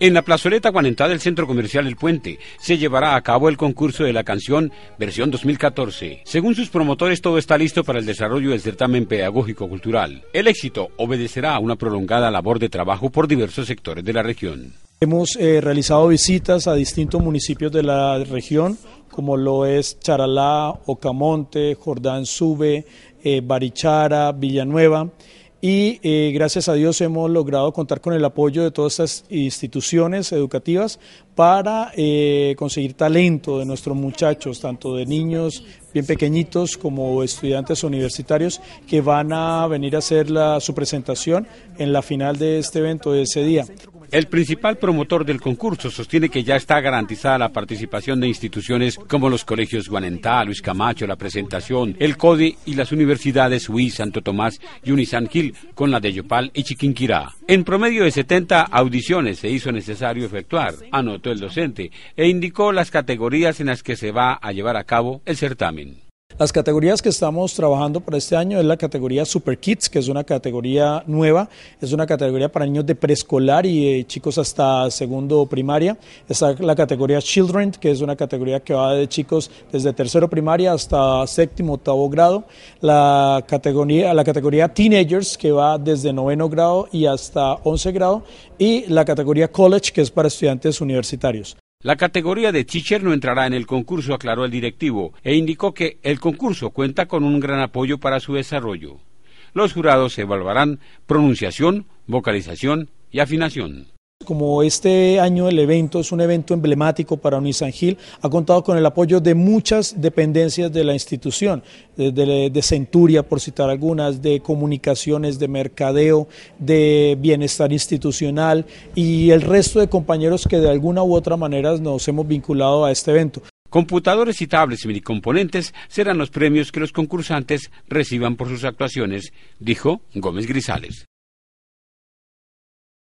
En la plazoleta Guanentá del Centro Comercial El Puente se llevará a cabo el concurso de la canción Versión 2014. Según sus promotores, todo está listo para el desarrollo del certamen pedagógico-cultural. El éxito obedecerá a una prolongada labor de trabajo por diversos sectores de la región. Hemos eh, realizado visitas a distintos municipios de la región, como lo es Charalá, Ocamonte, Jordán Sube, eh, Barichara, Villanueva y eh, gracias a Dios hemos logrado contar con el apoyo de todas estas instituciones educativas para eh, conseguir talento de nuestros muchachos, tanto de niños bien pequeñitos como estudiantes universitarios que van a venir a hacer su presentación en la final de este evento de ese día. El principal promotor del concurso sostiene que ya está garantizada la participación de instituciones como los colegios Guanentá, Luis Camacho, la presentación, el Codi y las universidades UI, Santo Tomás y Unisan Gil con la de Yopal y Chiquinquirá. En promedio de 70 audiciones se hizo necesario efectuar, anotó el docente, e indicó las categorías en las que se va a llevar a cabo el certamen. Las categorías que estamos trabajando para este año es la categoría Super Kids, que es una categoría nueva, es una categoría para niños de preescolar y eh, chicos hasta segundo primaria. Está la categoría Children, que es una categoría que va de chicos desde tercero primaria hasta séptimo, octavo grado. La categoría, la categoría Teenagers, que va desde noveno grado y hasta once grado. Y la categoría College, que es para estudiantes universitarios. La categoría de teacher no entrará en el concurso, aclaró el directivo, e indicó que el concurso cuenta con un gran apoyo para su desarrollo. Los jurados evaluarán pronunciación, vocalización y afinación. Como este año el evento es un evento emblemático para Gil, ha contado con el apoyo de muchas dependencias de la institución, de, Centuria, por citar algunas, de comunicaciones, de mercadeo, de bienestar institucional y el resto de compañeros que de alguna u otra manera nos hemos vinculado a este evento. Computadores y tablets y minicomponentes serán los premios que los concursantes reciban por sus actuaciones, dijo Gómez Grisales.